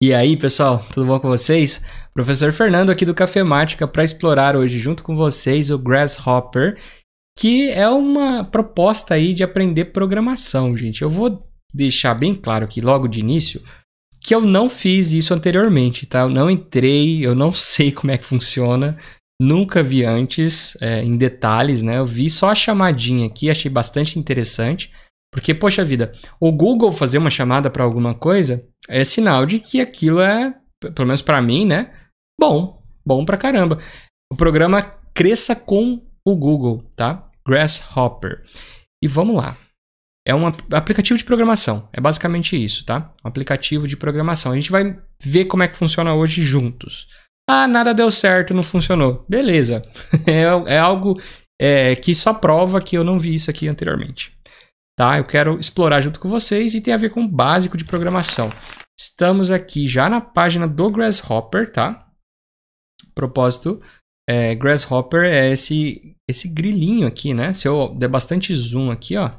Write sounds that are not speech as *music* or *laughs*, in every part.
E aí, pessoal, tudo bom com vocês? Professor Fernando aqui do Café para explorar hoje junto com vocês o Grasshopper, que é uma proposta aí de aprender programação, gente. Eu vou deixar bem claro aqui logo de início que eu não fiz isso anteriormente, tá? Eu não entrei, eu não *laughs* sei como é que funciona, nunca vi antes é, em detalhes, né? Eu vi só a chamadinha aqui, achei bastante interessante, porque, poxa vida, o Google fazer uma chamada para alguma coisa é sinal de que aquilo é, pelo menos para mim, né? Bom, bom pra caramba. O programa Cresça com o Google, tá? Grasshopper. E vamos lá. É um aplicativo de programação. É basicamente isso, tá? Um aplicativo de programação. A gente vai ver como é que funciona hoje juntos. Ah, nada deu certo, não funcionou. Beleza. *laughs* é, é algo é, que só prova que eu não vi isso aqui anteriormente tá? Eu quero explorar junto com vocês e tem a ver com o básico de programação. Estamos aqui já na página do Grasshopper, tá? Propósito, é, Grasshopper é esse, esse grilinho aqui, né? Se eu der bastante zoom aqui, ó,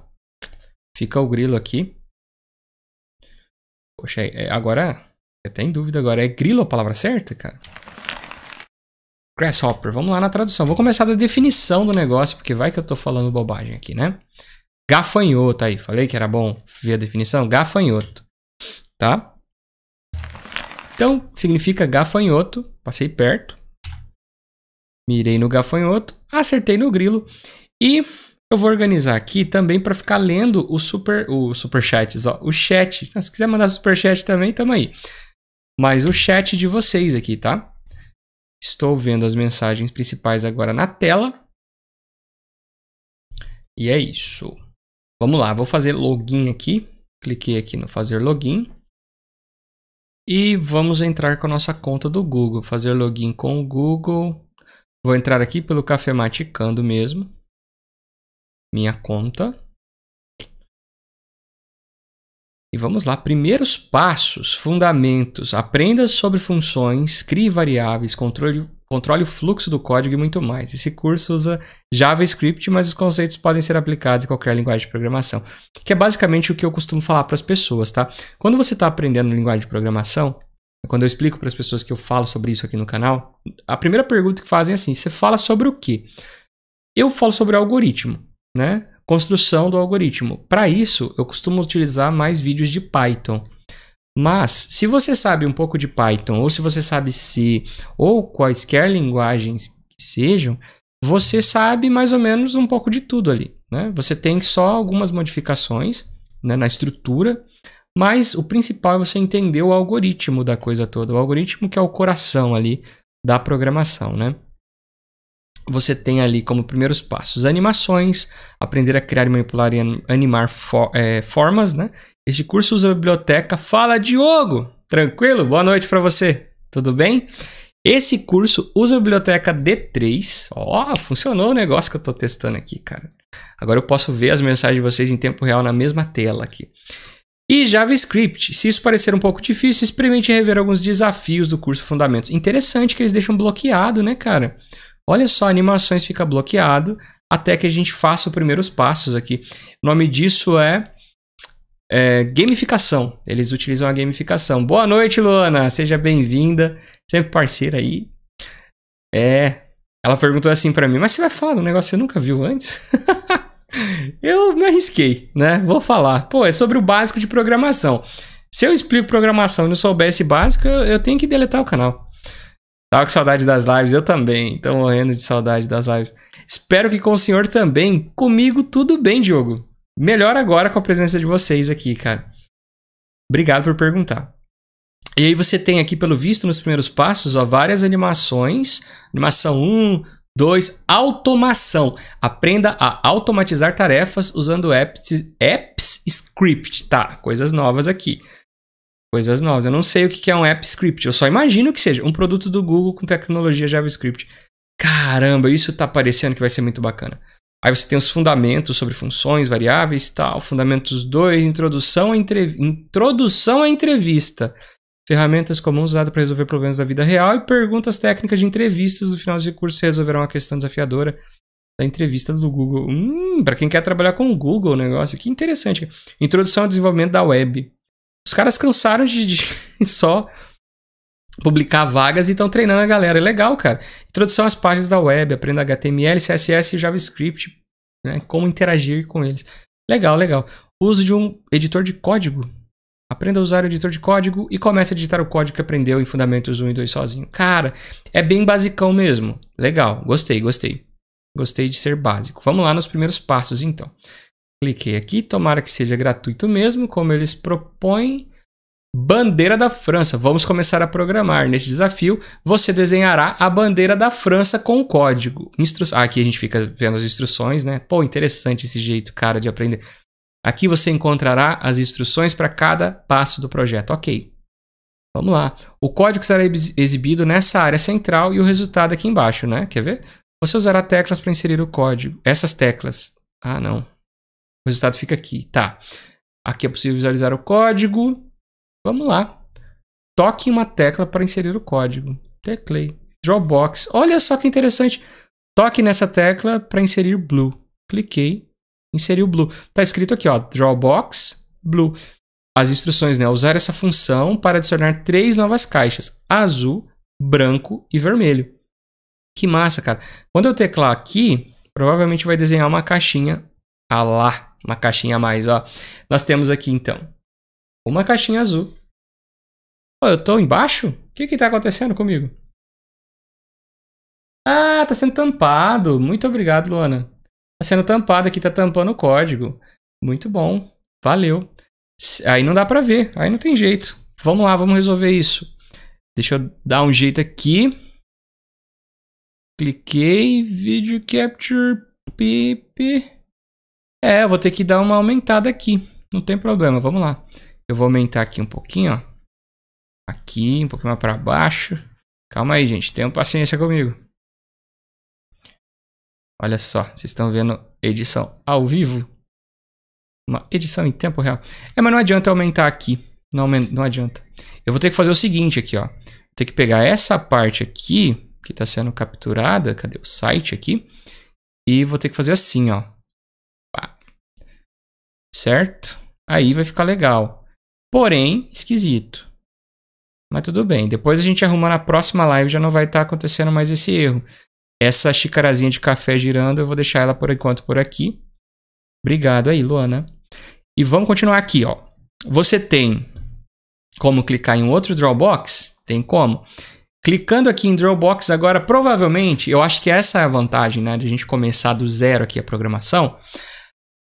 fica o grilo aqui. Poxa, é, agora, até em dúvida agora, é grilo a palavra certa, cara? Grasshopper, vamos lá na tradução. Vou começar da definição do negócio, porque vai que eu tô falando bobagem aqui, né? Gafanhoto aí, falei que era bom ver a definição? Gafanhoto, tá? Então, significa gafanhoto, passei perto. Mirei no gafanhoto, acertei no grilo e eu vou organizar aqui também para ficar lendo o super o superchats, ó, o chat. Então, se quiser mandar superchat também, tamo aí. Mas o chat de vocês aqui, tá? Estou vendo as mensagens principais agora na tela. E é isso. Vamos lá, vou fazer login aqui. Cliquei aqui no fazer login. E vamos entrar com a nossa conta do Google. Fazer login com o Google. Vou entrar aqui pelo Cafematicando mesmo. Minha conta. E vamos lá, primeiros passos, fundamentos, aprenda sobre funções, crie variáveis, controle controle o fluxo do código e muito mais. Esse curso usa JavaScript, mas os conceitos podem ser aplicados em qualquer linguagem de programação, que é basicamente o que eu costumo falar para as pessoas, tá? Quando você está aprendendo linguagem de programação, quando eu explico para as pessoas que eu falo sobre isso aqui no canal, a primeira pergunta que fazem é assim: você fala sobre o quê? Eu falo sobre algoritmo, né? Construção do algoritmo. Para isso, eu costumo utilizar mais vídeos de Python. Mas, se você sabe um pouco de Python, ou se você sabe C, ou quaisquer linguagens que sejam, você sabe mais ou menos um pouco de tudo ali. Né? Você tem só algumas modificações né, na estrutura, mas o principal é você entender o algoritmo da coisa toda, o algoritmo que é o coração ali da programação. Né? você tem ali como primeiros passos animações, aprender a criar, manipular e animar for, é, formas, né? Este curso usa a biblioteca Fala Diogo. Tranquilo? Boa noite para você. Tudo bem? Esse curso usa a biblioteca D3. Ó, oh, funcionou o negócio que eu estou testando aqui, cara. Agora eu posso ver as mensagens de vocês em tempo real na mesma tela aqui. E JavaScript. Se isso parecer um pouco difícil, experimente rever alguns desafios do curso Fundamentos. Interessante que eles deixam bloqueado, né, cara? Olha só, animações fica bloqueado até que a gente faça os primeiros passos aqui. O nome disso é, é gamificação. Eles utilizam a gamificação. Boa noite, Luana. Seja bem-vinda. Sempre é parceira aí. É. Ela perguntou assim para mim, mas você vai falar de um negócio que você nunca viu antes? *laughs* eu me arrisquei, né? Vou falar. Pô, é sobre o básico de programação. Se eu explico programação e não souber esse básico, eu tenho que deletar o canal. Tava com saudade das lives, eu também. Tô morrendo de saudade das lives. Espero que com o senhor também. Comigo tudo bem, Diogo. Melhor agora com a presença de vocês aqui, cara. Obrigado por perguntar. E aí você tem aqui, pelo visto, nos primeiros passos, ó, várias animações. Animação 1, 2, automação. Aprenda a automatizar tarefas usando apps, apps script, tá? Coisas novas aqui coisas novas. Eu não sei o que é um app script, eu só imagino que seja um produto do Google com tecnologia JavaScript. Caramba, isso tá parecendo que vai ser muito bacana. Aí você tem os fundamentos sobre funções, variáveis e tal. Fundamentos 2, introdução à, entrev... introdução à entrevista. Ferramentas comuns usadas para resolver problemas da vida real e perguntas técnicas de entrevistas. No final do curso, resolverão a questão desafiadora da entrevista do Google. Hum, para quem quer trabalhar com o Google, negócio que interessante. Introdução ao desenvolvimento da web. Os caras cansaram de, de *laughs* só publicar vagas e estão treinando a galera. É legal, cara. Introdução às páginas da web, aprenda HTML, CSS e JavaScript, né? Como interagir com eles. Legal, legal. Uso de um editor de código. Aprenda a usar o editor de código e comece a digitar o código que aprendeu em Fundamentos 1 e 2 sozinho. Cara, é bem basicão mesmo. Legal, gostei, gostei. Gostei de ser básico. Vamos lá nos primeiros passos, então. Cliquei aqui, tomara que seja gratuito mesmo, como eles propõem. Bandeira da França. Vamos começar a programar. Neste desafio, você desenhará a bandeira da França com código. Instru... Ah, aqui a gente fica vendo as instruções, né? Pô, interessante esse jeito, cara, de aprender. Aqui você encontrará as instruções para cada passo do projeto. Ok. Vamos lá. O código será exibido nessa área central e o resultado aqui embaixo, né? Quer ver? Você usará teclas para inserir o código. Essas teclas. Ah, não. O resultado fica aqui, tá. Aqui é possível visualizar o código. Vamos lá. Toque em uma tecla para inserir o código. Teclei. Dropbox. Olha só que interessante. Toque nessa tecla para inserir blue. Cliquei. Inseriu blue. Está escrito aqui, ó. Dropbox blue. As instruções, né? Usar essa função para adicionar três novas caixas. Azul, branco e vermelho. Que massa, cara. Quando eu teclar aqui, provavelmente vai desenhar uma caixinha a lá uma caixinha a mais, ó. Nós temos aqui, então, uma caixinha azul. Pô, eu tô embaixo? O que que tá acontecendo comigo? Ah, tá sendo tampado. Muito obrigado, Luana. Tá sendo tampado aqui, tá tampando o código. Muito bom. Valeu. Aí não dá pra ver, aí não tem jeito. Vamos lá, vamos resolver isso. Deixa eu dar um jeito aqui. Cliquei, video capture, pip. É, eu vou ter que dar uma aumentada aqui. Não tem problema, vamos lá. Eu vou aumentar aqui um pouquinho, ó. Aqui, um pouquinho mais para baixo. Calma aí, gente. Tenham paciência comigo. Olha só, vocês estão vendo edição ao vivo. Uma edição em tempo real. É, mas não adianta aumentar aqui. Não, não adianta. Eu vou ter que fazer o seguinte aqui, ó. Vou ter que pegar essa parte aqui, que está sendo capturada. Cadê o site aqui? E vou ter que fazer assim, ó certo? Aí vai ficar legal. Porém, esquisito. Mas tudo bem. Depois a gente arruma na próxima live, já não vai estar tá acontecendo mais esse erro. Essa xicarazinha de café girando, eu vou deixar ela por enquanto por aqui. Obrigado aí, Luana. E vamos continuar aqui, ó. Você tem como clicar em outro Drawbox? Tem como. Clicando aqui em Drawbox agora, provavelmente, eu acho que essa é a vantagem, né, de a gente começar do zero aqui a programação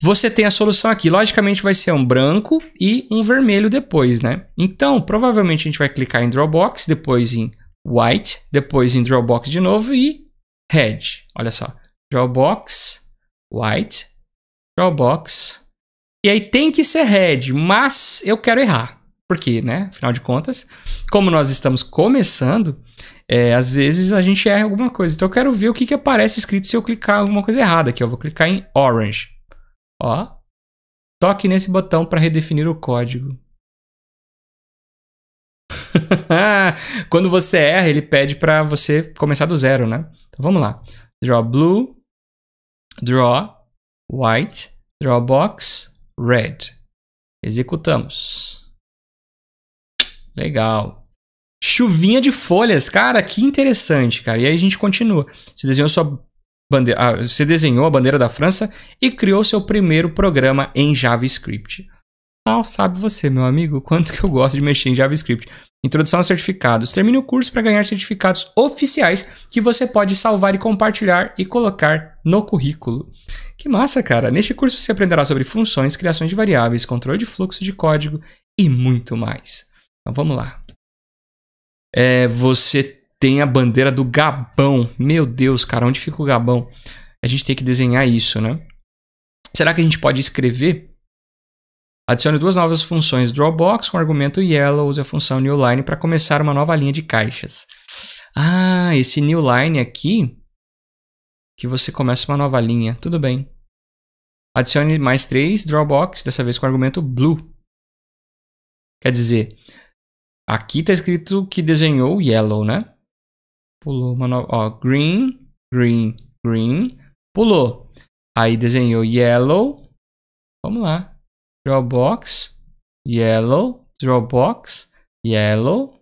você tem a solução aqui. Logicamente vai ser um branco e um vermelho depois, né? Então, provavelmente a gente vai clicar em Dropbox, depois em White, depois em Dropbox de novo e Red. Olha só, Dropbox, White, Dropbox. E aí tem que ser Red, mas eu quero errar. Porque, né? Afinal de contas, como nós estamos começando, é, às vezes a gente erra alguma coisa. Então eu quero ver o que, que aparece escrito se eu clicar alguma coisa errada aqui. Eu vou clicar em Orange. Ó, toque nesse botão para redefinir o código. *laughs* Quando você erra, ele pede para você começar do zero, né? Então vamos lá. Draw blue, draw white, draw box, red. Executamos. Legal. Chuvinha de folhas, cara, que interessante, cara. E aí a gente continua. Você desenhou sua bandeira, ah, você desenhou a bandeira da França e criou seu primeiro programa em JavaScript. Mal sabe você, meu amigo, quanto que eu gosto de mexer em JavaScript. Introdução a certificados. Termine o curso para ganhar certificados oficiais que você pode salvar e compartilhar e colocar no currículo. Que massa, cara! Neste curso você aprenderá sobre funções, criações de variáveis, controle de fluxo de código e muito mais. Então vamos lá. É, você tem a bandeira do Gabão. Meu Deus, cara, onde fica o Gabão? A gente tem que desenhar isso, né? Será que a gente pode escrever? Adicione duas novas funções Drawbox com argumento yellow use a função newline para começar uma nova linha de caixas. Ah, esse newline aqui que você começa uma nova linha. Tudo bem. Adicione mais três Drawbox, dessa vez com argumento blue. Quer dizer, aqui está escrito que desenhou yellow, né? pulou uma nova. Ó, green, green, green, pulou. Aí desenhou yellow. Vamos lá. Drawbox, yellow, drawbox, yellow.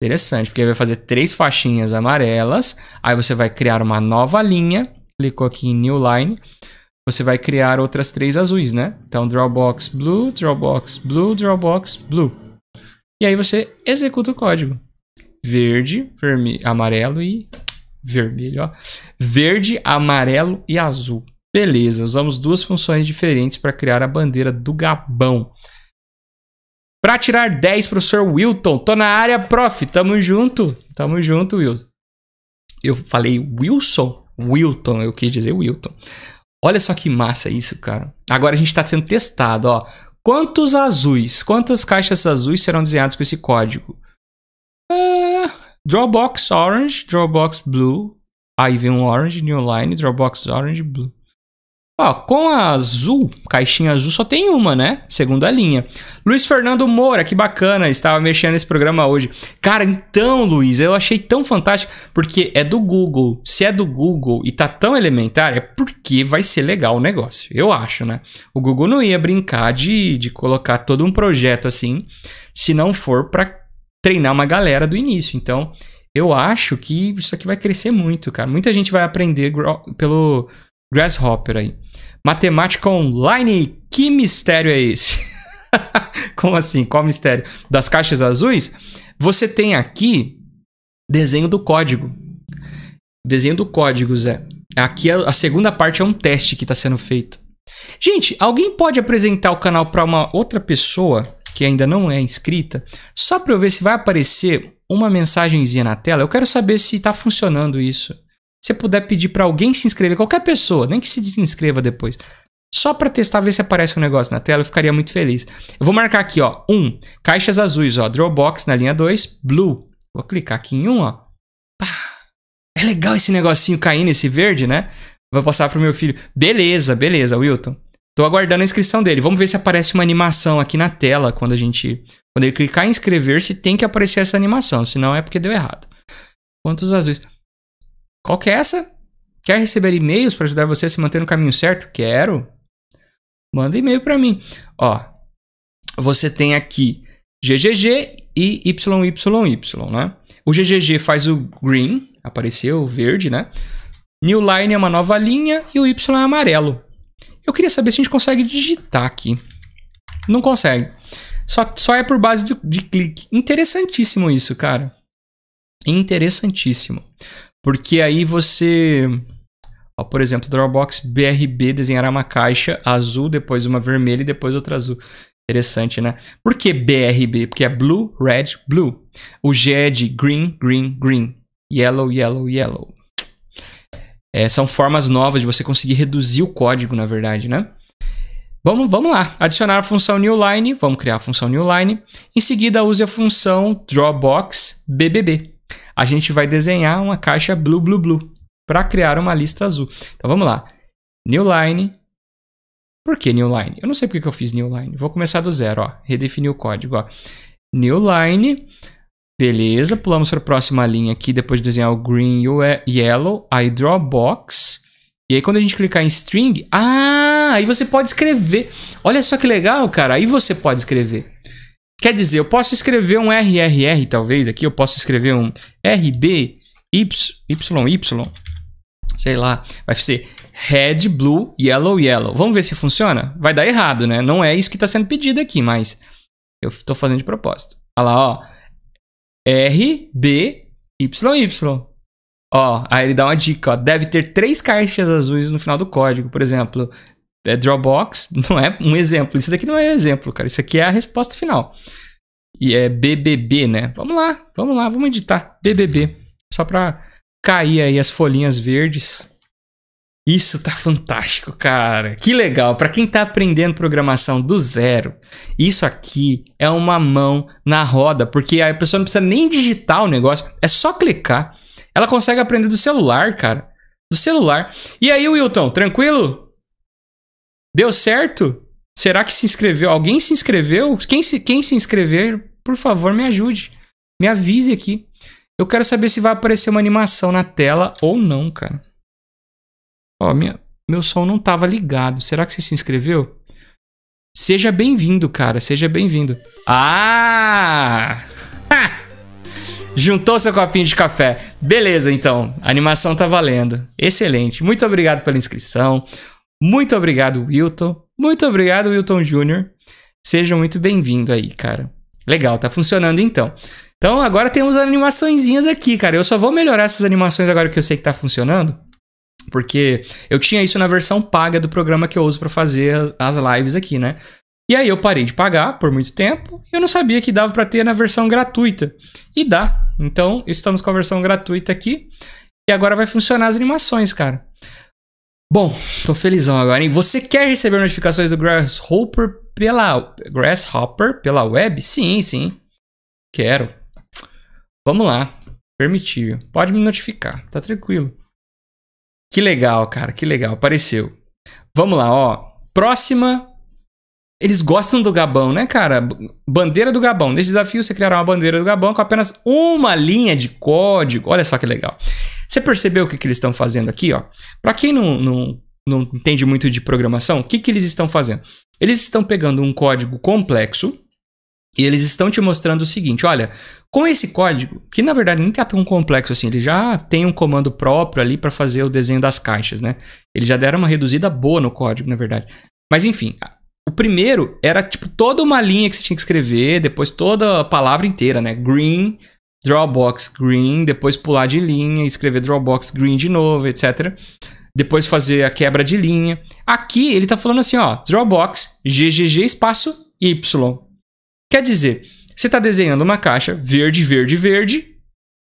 Interessante, porque vai fazer três faixinhas amarelas. Aí você vai criar uma nova linha. Clicou aqui em New Line. Você vai criar outras três azuis, né? Então, Drawbox Blue, Drawbox Blue, Drawbox Blue. E aí você executa o código verde, vermelho, amarelo e vermelho, ó. Verde, amarelo e azul. Beleza, usamos duas funções diferentes para criar a bandeira do Gabão. Para tirar 10, professor Wilton. Tô na área, prof. Tamo junto. Tamo junto, Wilton. Eu falei Wilson? Wilton, eu quis dizer Wilton. Olha só que massa isso, cara. Agora a gente está sendo testado, ó. Quantos azuis, quantas caixas azuis serão desenhadas com esse código? Ah, Dropbox Orange, Dropbox Blue. Aí vem um Orange, New Line, Dropbox Orange, Blue. Ó, com a azul, caixinha azul, só tem uma, né? Segunda linha. Luiz Fernando Moura, que bacana, estava mexendo nesse programa hoje. Cara, então, Luiz, eu achei tão fantástico, porque é do Google. Se é do Google e tá tão elementar, é porque vai ser legal o negócio, eu acho, né? O Google não ia brincar de, de colocar todo um projeto assim, se não for para treinar uma galera do início. Então, eu acho que isso aqui vai crescer muito, cara. Muita gente vai aprender pelo Grasshopper aí. Matemática online, que mistério é esse? *laughs* Como assim? Qual mistério? Das caixas azuis? Você tem aqui desenho do código. Desenho do código, Zé. Aqui é, a segunda parte é um teste que está sendo feito. Gente, alguém pode apresentar o canal para uma outra pessoa que ainda não é inscrita, só para eu ver se vai aparecer uma mensagenzinha na tela. Eu quero saber se está funcionando isso. Se você puder pedir para alguém se inscrever, qualquer pessoa, nem que se desinscreva depois. Só para testar, ver se aparece um negócio na tela, eu ficaria muito feliz. Eu vou marcar aqui, ó, 1, um, caixas azuis, ó, Dropbox na linha 2, Blue. Vou clicar aqui em 1, um, ó. Pá. É legal esse negocinho caindo, esse verde, né? Vou passar pro meu filho. Beleza, beleza, Wilton. Tô aguardando a inscrição dele. Vamos ver se aparece uma animação aqui na tela quando a gente. Quando ele clicar em inscrever-se, tem que aparecer essa animação, senão é porque deu errado. Quantos azuis? Qual que é essa? Quer receber e-mails para ajudar você a se manter no caminho certo? Quero. Manda e-mail para mim. Ó, você tem aqui GGG e YYY, né? O GGG faz o green, apareceu, verde, né? New Line é uma nova linha e o Y é amarelo. Eu queria saber se a gente consegue digitar aqui. Não consegue. Só, só é por base de, de clique. Interessantíssimo isso, cara. Interessantíssimo. Porque aí você. Ó, por exemplo, Dropbox BRB desenhará uma caixa azul, depois uma vermelha e depois outra azul. Interessante, né? Por que BRB? Porque é blue, red, blue. O G é de green, green, green. Yellow, yellow, yellow. É, são formas novas de você conseguir reduzir o código, na verdade, né? Vamos, vamos lá, adicionar a função newline, vamos criar a função newline. Em seguida, use a função drawbox bbb. A gente vai desenhar uma caixa blue blue blue para criar uma lista azul. Então vamos lá, newline. Por que newline? Eu não sei porque que eu fiz newline. Vou começar do zero, ó. redefinir o código. Ó. Newline Beleza, pulamos para a próxima linha aqui, depois de desenhar o green e o yellow, aí draw box. E aí quando a gente clicar em string, ah, aí você pode escrever. Olha só que legal, cara, aí você pode escrever. Quer dizer, eu posso escrever um RRR talvez aqui, eu posso escrever um RB YY, sei lá, vai ser red, blue, yellow, yellow. Vamos ver se funciona? Vai dar errado, né? Não é isso que está sendo pedido aqui, mas eu estou fazendo de propósito. Olha lá, ó. R, B, Y, Y. Ó, aí ele dá uma dica, ó. Deve ter três caixas azuis no final do código. Por exemplo, é Dropbox *laughs* não é um exemplo. Isso daqui não é um exemplo, cara. Isso aqui é a resposta final. E é BBB, né? Vamos lá, vamos lá, vamos editar. BBB. Só pra cair aí as folhinhas verdes isso tá fantástico, cara. Que legal. Para quem tá aprendendo programação do zero, isso aqui é uma mão na roda, porque a pessoa não precisa nem digitar o negócio, é só clicar. Ela consegue aprender do celular, cara. Do celular. E aí, Wilton, tranquilo? Deu certo? Será que se inscreveu? Alguém se inscreveu? Quem se, quem se inscrever, por favor, me ajude. Me avise aqui. Eu quero saber se vai aparecer uma animação na tela ou não, cara. Ó, minha, meu som não estava ligado. Será que você se inscreveu? Seja bem-vindo, cara. Seja bem-vindo. Ah! Juntou seu copinho de café. Beleza, então. A animação tá valendo. Excelente. Muito obrigado pela inscrição. Muito obrigado, Wilton. Muito obrigado, Wilton Jr. Seja muito bem-vindo aí, cara. Legal, tá funcionando então. Então agora temos animaçõezinhas aqui, cara. Eu só vou melhorar essas animações agora que eu sei que tá funcionando. Porque eu tinha isso na versão paga do programa que eu uso para fazer as lives aqui, né? E aí eu parei de pagar por muito tempo e eu não sabia que dava para ter na versão gratuita. E dá. Então, estamos com a versão gratuita aqui. E agora vai funcionar as animações, cara. Bom, tô felizão agora, hein? Você quer receber notificações do Grasshopper pela, Grasshopper pela web? Sim, sim. Quero. Vamos lá. Permitir. Pode me notificar, tá tranquilo. Que legal, cara, que legal, apareceu. Vamos lá, ó. Próxima. Eles gostam do Gabão, né, cara? Bandeira do Gabão. Nesse desafio, você criará uma bandeira do Gabão com apenas uma linha de código. Olha só que legal. Você percebeu o que, que eles estão fazendo aqui, ó? Para quem não, não, não entende muito de programação, o que, que eles estão fazendo? Eles estão pegando um código complexo e eles estão te mostrando o seguinte: olha, com esse código, que na verdade nem tá tão complexo assim, ele já tem um comando próprio ali para fazer o desenho das caixas, né? Eles já deram uma reduzida boa no código, na verdade. Mas enfim, o primeiro era tipo toda uma linha que você tinha que escrever, depois toda a palavra inteira, né? Green, Dropbox green, depois pular de linha, escrever Dropbox green de novo, etc. Depois fazer a quebra de linha. Aqui ele está falando assim, ó, Dropbox GGG espaço Y. Quer dizer, você está desenhando uma caixa verde, verde, verde.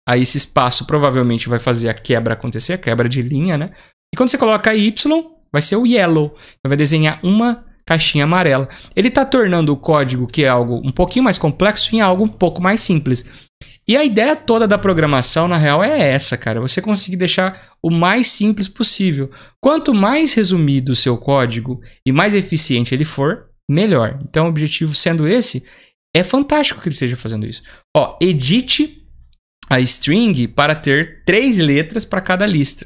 Aí esse espaço provavelmente vai fazer a quebra acontecer, a quebra de linha, né? E quando você coloca Y, vai ser o yellow. Então vai desenhar uma caixinha amarela. Ele está tornando o código, que é algo um pouquinho mais complexo, em algo um pouco mais simples. E a ideia toda da programação, na real, é essa, cara. Você conseguir deixar o mais simples possível. Quanto mais resumido o seu código e mais eficiente ele for, melhor. Então, o objetivo sendo esse, é fantástico que ele esteja fazendo isso. Ó, edite a string para ter três letras para cada lista.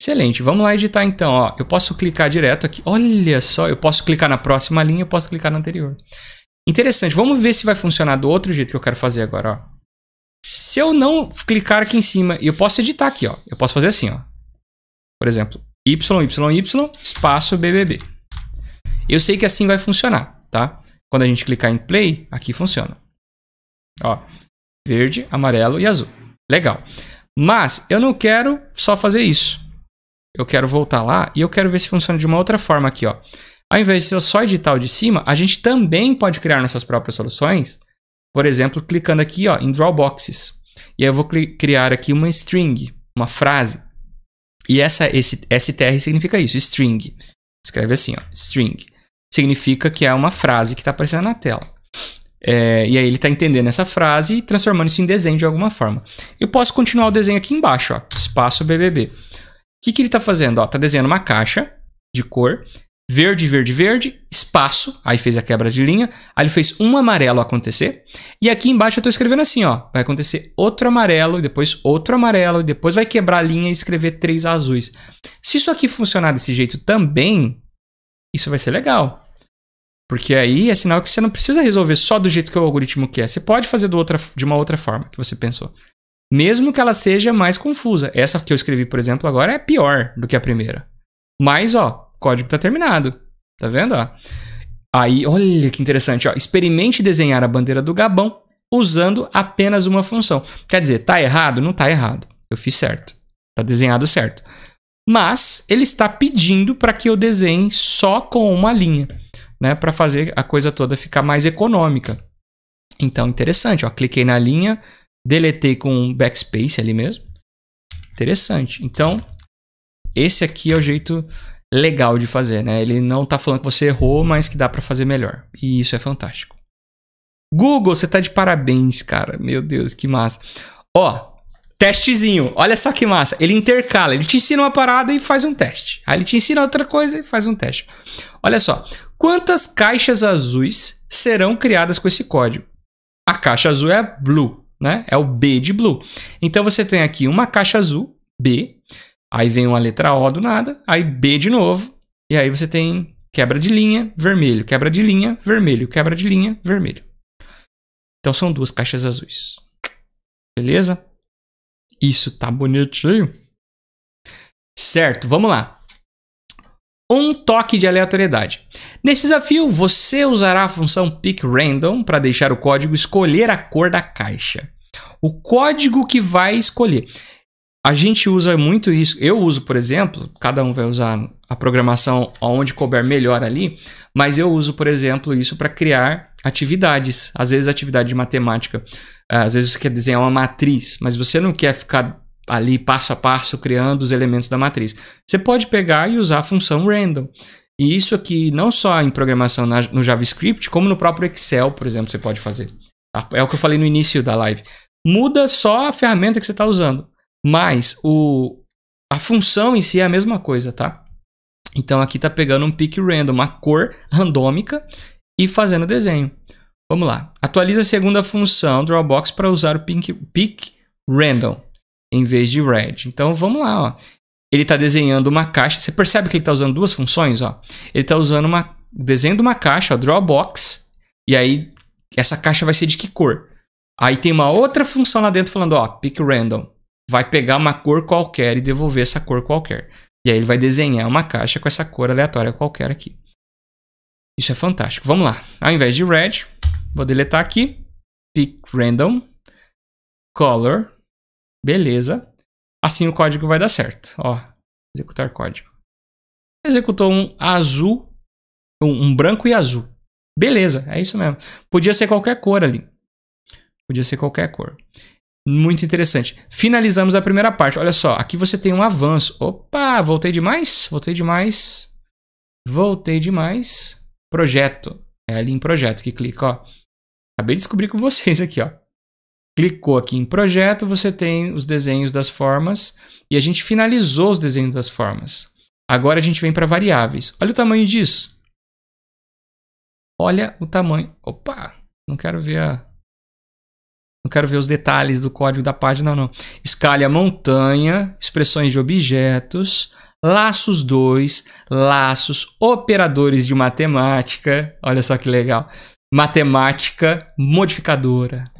Excelente, vamos lá editar então. Ó, eu posso clicar direto aqui. Olha só, eu posso clicar na próxima linha, eu posso clicar na anterior. Interessante, vamos ver se vai funcionar do outro jeito que eu quero fazer agora. Ó. Se eu não clicar aqui em cima, eu posso editar aqui, ó. Eu posso fazer assim, ó. Por exemplo, y, y, y, espaço BBB. Eu sei que assim vai funcionar, tá? Quando a gente clicar em play, aqui funciona. Ó, verde, amarelo e azul. Legal. Mas eu não quero só fazer isso. Eu quero voltar lá e eu quero ver se funciona de uma outra forma aqui, ó. Ao invés de eu só editar o de cima, a gente também pode criar nossas próprias soluções. Por exemplo, clicando aqui ó, em boxes. E aí eu vou criar aqui uma string, uma frase. E essa esse str significa isso, string. Escreve assim, ó, string significa que é uma frase que está aparecendo na tela. É, e aí ele está entendendo essa frase e transformando isso em desenho de alguma forma. Eu posso continuar o desenho aqui embaixo, ó, espaço BBB. O que, que ele está fazendo? Está desenhando uma caixa de cor, verde, verde, verde, espaço, aí fez a quebra de linha, aí ele fez um amarelo acontecer, e aqui embaixo eu estou escrevendo assim, ó, vai acontecer outro amarelo, depois outro amarelo, depois vai quebrar a linha e escrever três azuis. Se isso aqui funcionar desse jeito também, isso vai ser legal. Porque aí é sinal que você não precisa resolver só do jeito que o algoritmo quer. Você pode fazer outra, de uma outra forma que você pensou. Mesmo que ela seja mais confusa. Essa que eu escrevi, por exemplo, agora é pior do que a primeira. Mas, ó, o código está terminado. Tá vendo? Ó. Aí, olha que interessante. Ó. Experimente desenhar a bandeira do Gabão usando apenas uma função. Quer dizer, tá errado? Não tá errado. Eu fiz certo. Tá desenhado certo. Mas ele está pedindo para que eu desenhe só com uma linha né, para fazer a coisa toda ficar mais econômica. Então, interessante, ó, cliquei na linha, deletei com um backspace ali mesmo. Interessante. Então, esse aqui é o jeito legal de fazer, né? Ele não tá falando que você errou, mas que dá para fazer melhor. E isso é fantástico. Google, você tá de parabéns, cara. Meu Deus, que massa. Ó, testezinho. Olha só que massa. Ele intercala, ele te ensina uma parada e faz um teste. Aí ele te ensina outra coisa e faz um teste. Olha só. Quantas caixas azuis serão criadas com esse código? A caixa azul é a blue, né? É o B de blue. Então você tem aqui uma caixa azul, B, aí vem uma letra O do nada, aí B de novo, e aí você tem quebra de linha, vermelho, quebra de linha, vermelho, quebra de linha, vermelho. Então são duas caixas azuis. Beleza? Isso tá bonitinho. Certo, vamos lá um toque de aleatoriedade. Nesse desafio, você usará a função pick random para deixar o código escolher a cor da caixa. O código que vai escolher. A gente usa muito isso. Eu uso, por exemplo, cada um vai usar a programação onde couber melhor ali, mas eu uso, por exemplo, isso para criar atividades. Às vezes, atividade de matemática. Às vezes, você quer desenhar uma matriz, mas você não quer ficar ali passo a passo criando os elementos da matriz. Você pode pegar e usar a função random. E isso aqui não só em programação na, no JavaScript, como no próprio Excel, por exemplo, você pode fazer. Tá? É o que eu falei no início da live. Muda só a ferramenta que você está usando, mas o, a função em si é a mesma coisa, tá? Então aqui está pegando um pick random, uma cor randômica e fazendo desenho. Vamos lá. Atualiza a segunda função Drawbox para usar o pick, pick random em vez de red. Então vamos lá, ó. Ele está desenhando uma caixa. Você percebe que ele está usando duas funções, ó. Ele está usando uma desenhando uma caixa, ó, draw box, e aí essa caixa vai ser de que cor? Aí tem uma outra função lá dentro falando, ó, pick random. Vai pegar uma cor qualquer e devolver essa cor qualquer. E aí ele vai desenhar uma caixa com essa cor aleatória qualquer aqui. Isso é fantástico. Vamos lá. Ao invés de red, vou deletar aqui. Pick random. Color. Beleza. Assim o código vai dar certo. Ó, executar código. Executou um azul, um, um branco e azul. Beleza, é isso mesmo. Podia ser qualquer cor ali. Podia ser qualquer cor. Muito interessante. Finalizamos a primeira parte. Olha só, aqui você tem um avanço. Opa, voltei demais? Voltei demais. Voltei demais. Projeto. É ali em projeto que clica, ó. Acabei de descobrir com vocês aqui, ó. Clicou aqui em projeto, você tem os desenhos das formas e a gente finalizou os desenhos das formas. Agora a gente vem para variáveis. Olha o tamanho disso. Olha o tamanho. Opa, não quero ver a não quero ver os detalhes do código da página, não. Escalha montanha, expressões de objetos, laços 2, laços, operadores de matemática. Olha só que legal. Matemática modificadora,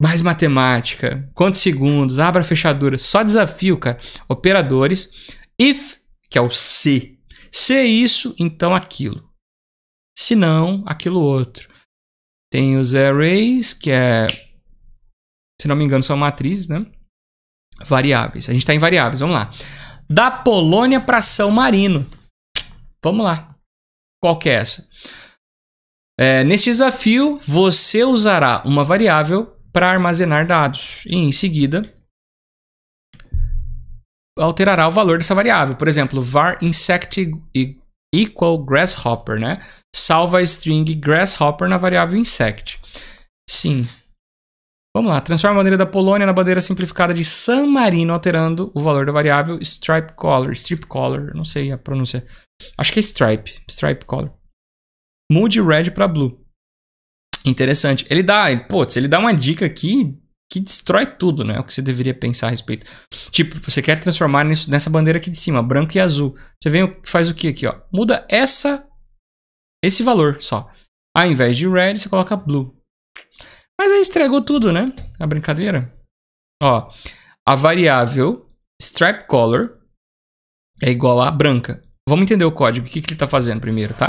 mais matemática, quantos segundos, abra a fechadura, só desafio, cara. Operadores, if, que é o se. Se é isso, então aquilo. Se não, aquilo outro. Tem os arrays, que é, se não me engano, são matrizes, né? Variáveis. A gente está em variáveis, vamos lá. Da Polônia para São Marino. Vamos lá. Qual que é essa? É, neste desafio, você usará uma variável para armazenar dados e em seguida alterará o valor dessa variável. Por exemplo, var insect equal grasshopper, né? Salva a string grasshopper na variável insect. Sim. Vamos lá, transforma a bandeira da Polônia na bandeira simplificada de San Marino, alterando o valor da variável stripe color, Stripe color, não sei a pronúncia. Acho que é stripe, stripe color. Mude red para blue. Interessante. Ele dá, putz, ele dá uma dica aqui que destrói tudo, né? É o que você deveria pensar a respeito. Tipo, você quer transformar nisso, nessa bandeira aqui de cima, branca e azul. Você vem, faz o que aqui, ó? Muda essa, esse valor só. Ao invés de red, você coloca blue. Mas aí estragou tudo, né? A brincadeira. Ó, a variável stripe color é igual a branca. Vamos entender o código, o que, que ele está fazendo primeiro, tá?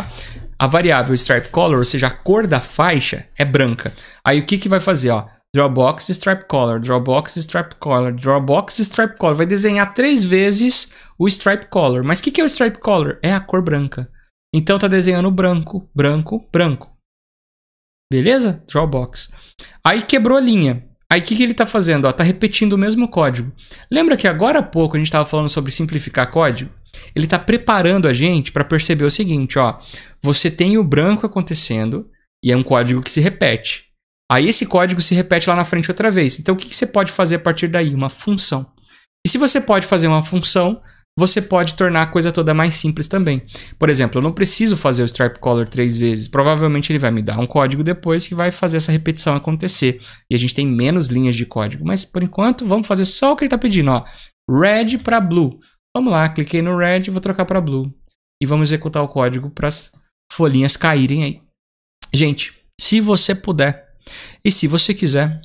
a variável stripe color, ou seja, a cor da faixa, é branca. Aí o que, que vai fazer? Ó, Drawbox Stripe Color, Drawbox Stripe Color, Drawbox Stripe Color. Vai desenhar três vezes o Stripe Color. Mas o que, que é o Stripe Color? É a cor branca. Então tá desenhando branco, branco, branco. Beleza? Drawbox. Aí quebrou a linha. Aí o que, que ele está fazendo? Está repetindo o mesmo código. Lembra que agora há pouco a gente estava falando sobre simplificar código? Ele está preparando a gente para perceber o seguinte, ó, você tem o branco acontecendo e é um código que se repete. Aí esse código se repete lá na frente outra vez. Então o que, que você pode fazer a partir daí? Uma função. E se você pode fazer uma função, você pode tornar a coisa toda mais simples também. Por exemplo, eu não preciso fazer o stripe color três vezes. Provavelmente ele vai me dar um código depois que vai fazer essa repetição acontecer. E a gente tem menos linhas de código. Mas por enquanto, vamos fazer só o que ele está pedindo. Ó. Red para blue. Vamos lá, cliquei no red, vou trocar para blue. E vamos executar o código para as folhinhas caírem aí. Gente, se você puder e se você quiser,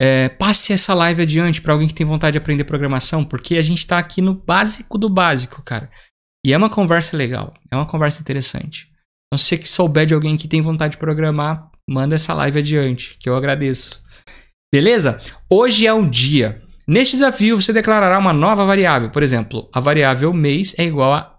é, passe essa live adiante para alguém que tem vontade de aprender programação, porque a gente está aqui no básico do básico, cara. E é uma conversa legal, é uma conversa interessante. Então, se você souber de alguém que tem vontade de programar, manda essa live adiante, que eu agradeço. Beleza? Hoje é um dia Neste desafio, você declarará uma nova variável. Por exemplo, a variável mês é igual a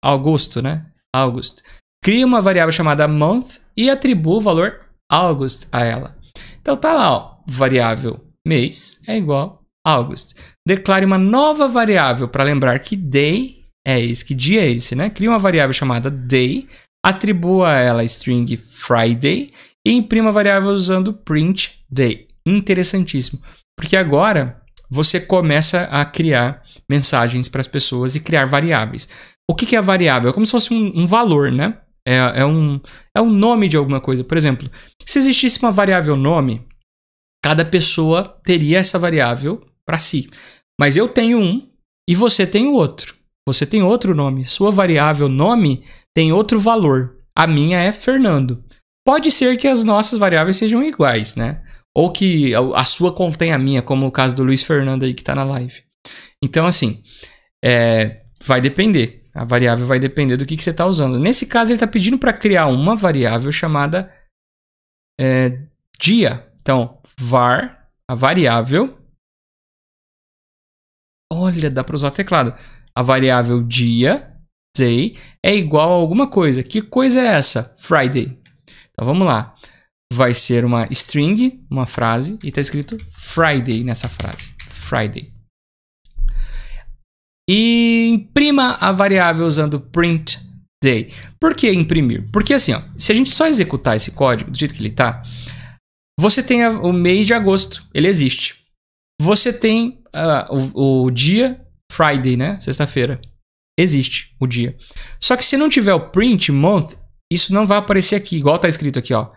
Augusto, né? August. Crie uma variável chamada month e atribua o valor August a ela. Então tá lá, ó, variável mês é igual August. Declare uma nova variável para lembrar que day é esse, que dia é esse, né? Crie uma variável chamada day, atribua a ela string Friday e imprima a variável usando print day. Interessantíssimo, porque agora você começa a criar mensagens para as pessoas e criar variáveis. O que, que é variável? É como se fosse um, um valor, né? É, é, um, é um nome de alguma coisa. Por exemplo, se existisse uma variável nome, cada pessoa teria essa variável para si. Mas eu tenho um e você tem o outro. Você tem outro nome. Sua variável nome tem outro valor. A minha é Fernando. Pode ser que as nossas variáveis sejam iguais, né? Ou que a sua contém a minha, como o caso do Luiz Fernando aí que está na live. Então, assim, é, vai depender. A variável vai depender do que, que você está usando. Nesse caso, ele está pedindo para criar uma variável chamada é, dia. Então, var, a variável. Olha, dá para usar teclado. A variável dia, day, é igual a alguma coisa. Que coisa é essa? Friday. Então, vamos lá vai ser uma string, uma frase, e está escrito Friday nessa frase. Friday. E imprima a variável usando print day. Por que imprimir? Porque assim, ó, se a gente só executar esse código do jeito que ele está, você tem o mês de agosto, ele existe. Você tem uh, o, o dia, Friday, né? Sexta-feira. Existe o dia. Só que se não tiver o print month, isso não vai aparecer aqui, igual está escrito aqui, ó.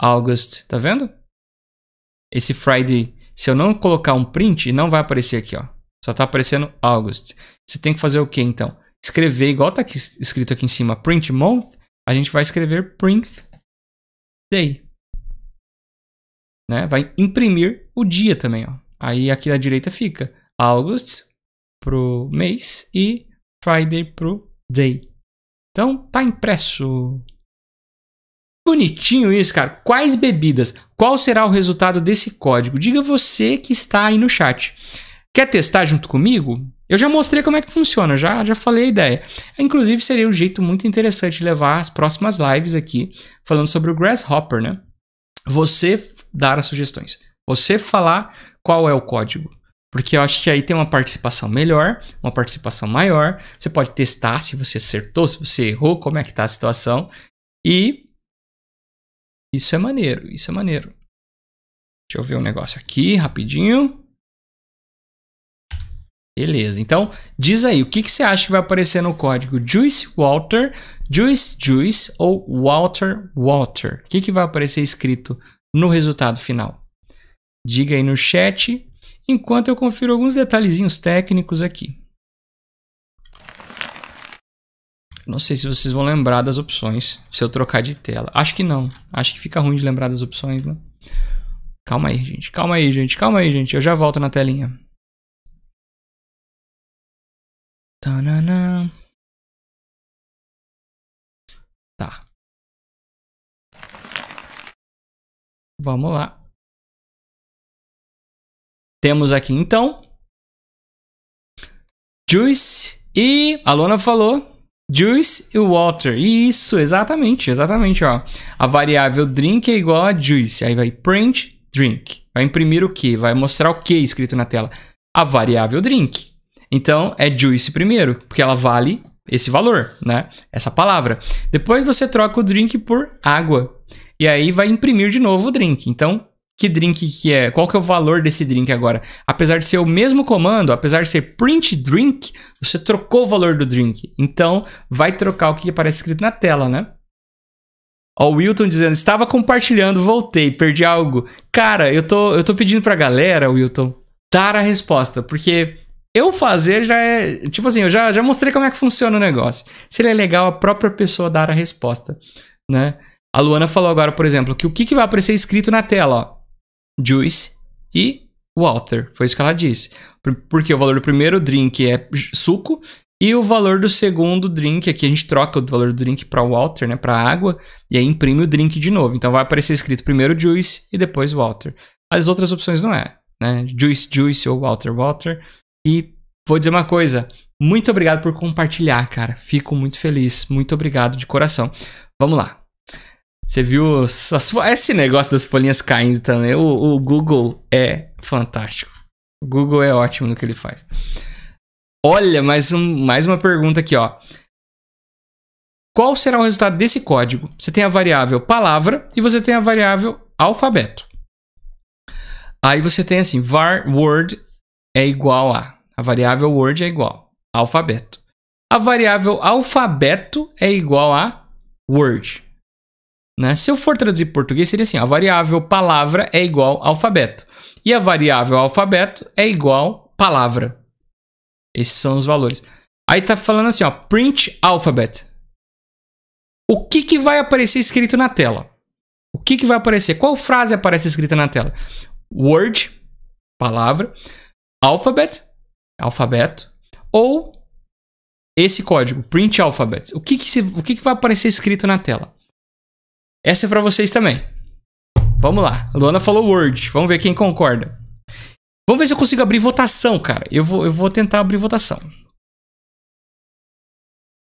August, tá vendo? Esse Friday, se eu não colocar um print, não vai aparecer aqui, ó. Só tá aparecendo August. Você tem que fazer o que então? Escrever, igual tá aqui, escrito aqui em cima, print month, a gente vai escrever print day. Né? Vai imprimir o dia também, ó. Aí aqui na direita fica August pro mês e Friday pro day. Então tá impresso. Bonitinho isso, cara. Quais bebidas? Qual será o resultado desse código? Diga você que está aí no chat. Quer testar junto comigo? Eu já mostrei como é que funciona, já, já falei a ideia. Inclusive, seria um jeito muito interessante de levar as próximas lives aqui, falando sobre o Grasshopper, né? Você dar as sugestões. Você falar qual é o código. Porque eu acho que aí tem uma participação melhor, uma participação maior. Você pode testar se você acertou, se você errou, como é que está a situação. E isso é maneiro, isso é maneiro. Deixa eu ver um negócio aqui rapidinho. Beleza, então diz aí, o que, que você acha que vai aparecer no código Juice Walter, Juice Juice ou Walter Walter? O que, que vai aparecer escrito no resultado final? Diga aí no chat, enquanto eu confiro alguns detalhezinhos técnicos aqui. Não sei se vocês vão lembrar das opções se eu trocar de tela. Acho que não. Acho que fica ruim de lembrar das opções, né? Calma aí, gente. Calma aí, gente. Calma aí, gente. Eu já volto na telinha. Tanana. Tá. Vamos lá. Temos aqui então. Juice e a Lona falou Juice e water. Isso, exatamente, exatamente, ó. A variável drink é igual a juice. Aí vai print drink. Vai imprimir o que? Vai mostrar o que escrito na tela? A variável drink. Então é juice primeiro, porque ela vale esse valor, né? Essa palavra. Depois você troca o drink por água. E aí vai imprimir de novo o drink. Então que drink que é, qual que é o valor desse drink agora. Apesar de ser o mesmo comando, apesar de ser print drink, você trocou o valor do drink. Então, vai trocar o que aparece escrito na tela, né? Ó, o Wilton dizendo, estava compartilhando, voltei, perdi algo. Cara, eu tô, eu tô pedindo pra galera, Wilton, dar a resposta, porque eu fazer já é. Tipo assim, eu já, já mostrei como é que funciona o negócio. Se ele é legal, a própria pessoa dar a resposta, né? A Luana falou agora, por exemplo, que o que, que vai aparecer escrito na tela, ó? juice e water. Foi isso que ela disse. Porque o valor do primeiro drink é suco e o valor do segundo drink, aqui a gente troca o valor do drink para water, né, para água, e aí imprime o drink de novo. Então vai aparecer escrito primeiro juice e depois water. As outras opções não é, né? Juice, juice ou water, water. E vou dizer uma coisa, muito obrigado por compartilhar, cara. Fico muito feliz, muito obrigado de coração. Vamos lá. Você viu as, esse negócio das folhinhas caindo também. O, o Google é fantástico. O Google é ótimo no que ele faz. Olha, mais, um, mais uma pergunta aqui, ó. Qual será o resultado desse código? Você tem a variável palavra e você tem a variável alfabeto. Aí você tem assim, var word é igual a. A variável word é igual a alfabeto. A variável alfabeto é igual a word. Né? Se eu for traduzir para português, seria assim: a variável palavra é igual alfabeto. E a variável alfabeto é igual palavra. Esses são os valores. Aí está falando assim, ó, print alphabet. O que, que vai aparecer escrito na tela? O que, que vai aparecer? Qual frase aparece escrita na tela? Word, palavra, alphabet, alfabeto, ou esse código, print alphabet. O que, que, se, o que, que vai aparecer escrito na tela? Essa é para vocês também. Vamos lá. Lona Luana falou Word. Vamos ver quem concorda. Vamos ver se eu consigo abrir votação, cara. Eu vou, eu vou tentar abrir votação.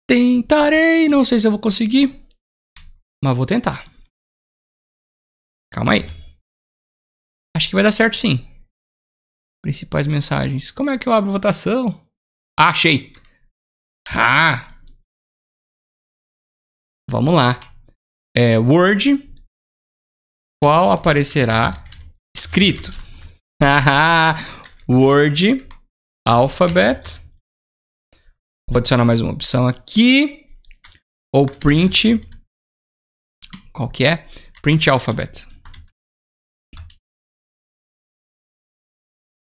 Tentarei. Não sei se eu vou conseguir. Mas vou tentar. Calma aí. Acho que vai dar certo sim. Principais mensagens. Como é que eu abro votação? Ah, achei. Ah! Vamos lá é, Word, qual aparecerá escrito? *laughs* Word, Alphabet. Vou adicionar mais uma opção aqui. Ou print. Qual que é? Print Alphabet.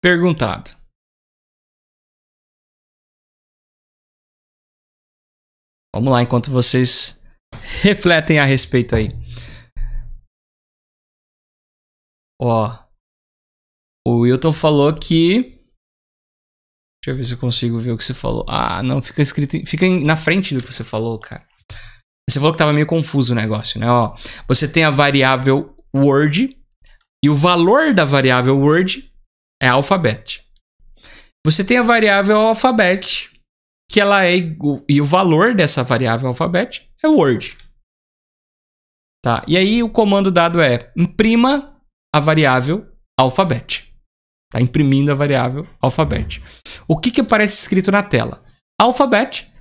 Perguntado. Vamos lá, enquanto vocês refletem a respeito aí. Ó. O Wilton falou que. Deixa eu ver se eu consigo ver o que você falou. Ah, não, fica escrito. Fica na frente do que você falou, cara. Você falou que tava meio confuso o negócio, né? Ó, você tem a variável word e o valor da variável word é alfabet. Você tem a variável alfabet que ela é igual, e o valor dessa variável alfabet é o word. Tá? E aí o comando dado é imprima a variável alfabet. Tá imprimindo a variável alfabet. O que que aparece escrito na tela? Alfabet,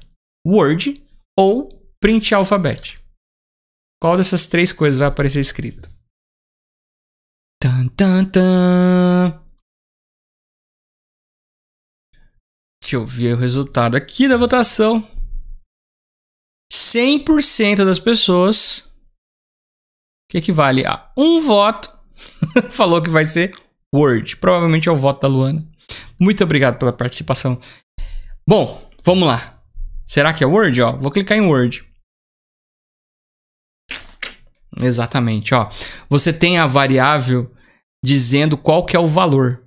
word ou print alfabet. Qual dessas três coisas vai aparecer escrito? Tan tan tan. Deixa eu ver o resultado aqui da votação. 100% das pessoas, que equivale a um voto, *laughs* falou que vai ser Word. Provavelmente é o voto da Luana. Muito obrigado pela participação. Bom, vamos lá. Será que é Word? Ó, vou clicar em Word. Exatamente, ó. Você tem a variável dizendo qual que é o valor,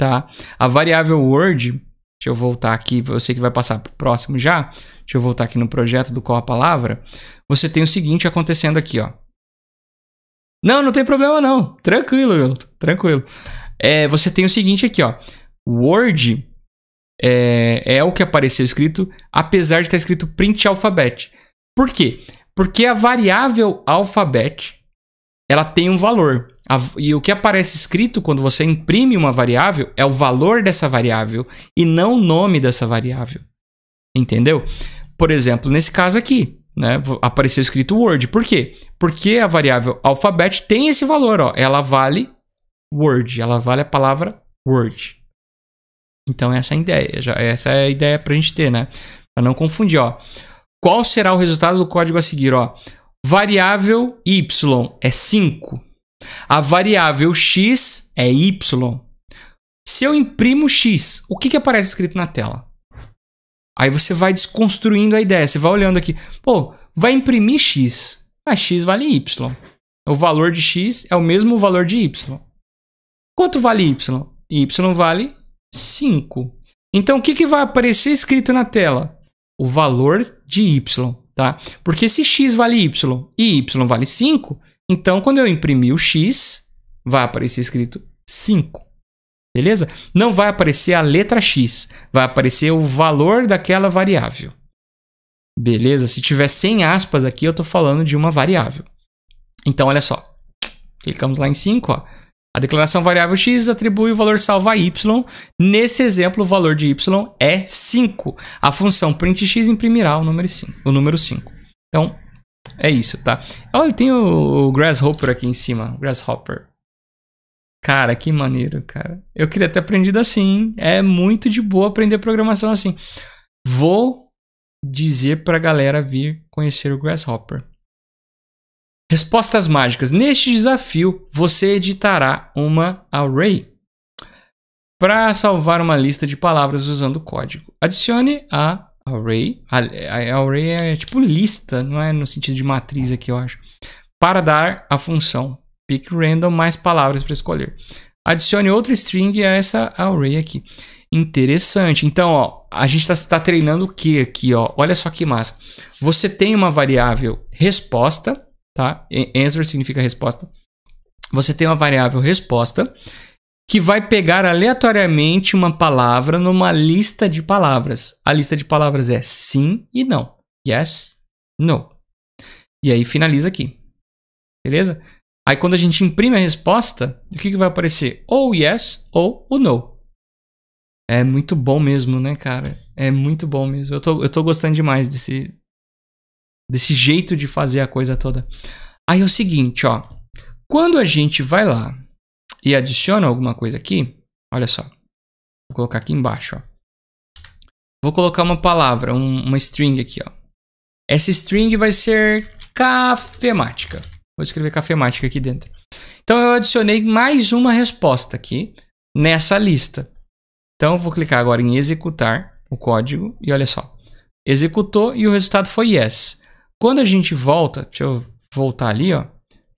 tá? A variável Word Deixa eu voltar aqui, você que vai passar para o próximo já. Deixa eu voltar aqui no projeto do qual a palavra. Você tem o seguinte acontecendo aqui, ó. Não, não tem problema não. Tranquilo, tranquilo. É, você tem o seguinte aqui, ó. Word é, é o que apareceu escrito, apesar de estar tá escrito print alfabet. Por quê? Porque a variável alfabet ela tem um valor e o que aparece escrito quando você imprime uma variável é o valor dessa variável e não o nome dessa variável. Entendeu? Por exemplo, nesse caso aqui, né, apareceu escrito Word. Por quê? Porque a variável alfabet tem esse valor, ó, ela vale Word, ela vale a palavra Word. Então essa é a ideia, já, essa é a ideia para a gente ter, né? Para não confundir, ó. Qual será o resultado do código a seguir, ó? Variável y é 5, a variável x é y. Se eu imprimo x, o que, que aparece escrito na tela? Aí você vai desconstruindo a ideia, você vai olhando aqui. Pô, vai imprimir x. A ah, x vale y. O valor de x é o mesmo valor de y. Quanto vale y? y vale 5. Então, o que, que vai aparecer escrito na tela? O valor de y, tá? Porque se x vale y e y vale 5, então, quando eu imprimir o X, vai aparecer escrito 5. Beleza? Não vai aparecer a letra X, vai aparecer o valor daquela variável. Beleza? Se tiver sem aspas aqui, eu estou falando de uma variável. Então, olha só. Clicamos lá em 5, ó. A declaração variável x atribui o valor salva a y. Nesse exemplo, o valor de y é 5. A função printx imprimirá o número 5. O número 5. Então, é isso, tá? Olha, tem o, o Grasshopper aqui em cima. Grasshopper. Cara, que maneiro, cara. Eu queria ter aprendido assim. É muito de boa aprender programação assim. Vou dizer para a galera vir conhecer o Grasshopper. Respostas mágicas. Neste desafio, você editará uma array para salvar uma lista de palavras usando código. Adicione a array. Array é, é, é tipo lista, não é no sentido de matriz aqui, eu acho. Para dar a função pick random mais palavras para escolher. Adicione outro string a essa array aqui. Interessante. Então, ó, a gente está tá treinando o que aqui, ó? Olha só que massa. Você tem uma variável resposta, tá? Answer significa resposta. Você tem uma variável resposta que vai pegar aleatoriamente uma palavra numa lista de palavras. A lista de palavras é sim e não. Yes, no. E aí finaliza aqui. Beleza? Aí quando a gente imprime a resposta, o que, que vai aparecer? Ou yes ou o no. É muito bom mesmo, né, cara? É muito bom mesmo. Eu tô, eu tô gostando demais desse, desse jeito de fazer a coisa toda. Aí é o seguinte, ó. Quando a gente vai lá e adiciono alguma coisa aqui, olha só. Vou colocar aqui embaixo, ó. Vou colocar uma palavra, um, uma string aqui, ó. Essa string vai ser cafemática. Vou escrever cafemática aqui dentro. Então eu adicionei mais uma resposta aqui nessa lista. Então eu vou clicar agora em executar o código e olha só. Executou e o resultado foi yes. Quando a gente volta, deixa eu voltar ali, ó.